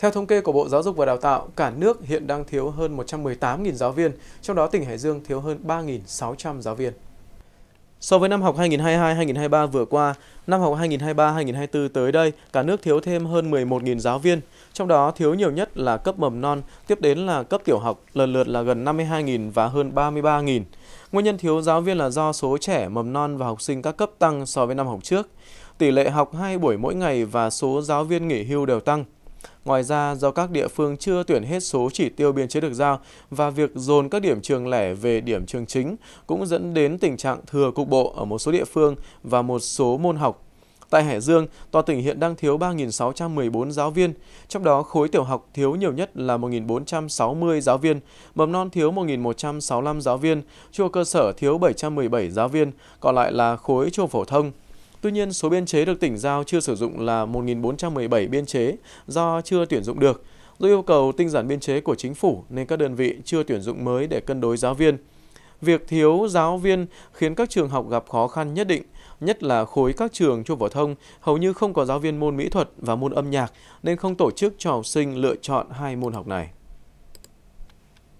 Theo thống kê của Bộ Giáo dục và Đào tạo, cả nước hiện đang thiếu hơn 118.000 giáo viên, trong đó tỉnh Hải Dương thiếu hơn 3.600 giáo viên. So với năm học 2022-2023 vừa qua, năm học 2023-2024 tới đây, cả nước thiếu thêm hơn 11.000 giáo viên, trong đó thiếu nhiều nhất là cấp mầm non, tiếp đến là cấp tiểu học, lần lượt là gần 52.000 và hơn 33.000. Nguyên nhân thiếu giáo viên là do số trẻ mầm non và học sinh các cấp tăng so với năm học trước. Tỷ lệ học 2 buổi mỗi ngày và số giáo viên nghỉ hưu đều tăng. Ngoài ra, do các địa phương chưa tuyển hết số chỉ tiêu biên chế được giao và việc dồn các điểm trường lẻ về điểm trường chính cũng dẫn đến tình trạng thừa cục bộ ở một số địa phương và một số môn học. Tại Hải Dương, toàn tỉnh hiện đang thiếu 3.614 giáo viên, trong đó khối tiểu học thiếu nhiều nhất là 1.460 giáo viên, mầm non thiếu 1.165 giáo viên, chua cơ sở thiếu 717 giáo viên, còn lại là khối trung phổ thông. Tuy nhiên, số biên chế được tỉnh giao chưa sử dụng là 1.417 biên chế do chưa tuyển dụng được. Do yêu cầu tinh giản biên chế của chính phủ nên các đơn vị chưa tuyển dụng mới để cân đối giáo viên. Việc thiếu giáo viên khiến các trường học gặp khó khăn nhất định, nhất là khối các trường trung phổ thông hầu như không có giáo viên môn mỹ thuật và môn âm nhạc nên không tổ chức cho học sinh lựa chọn hai môn học này.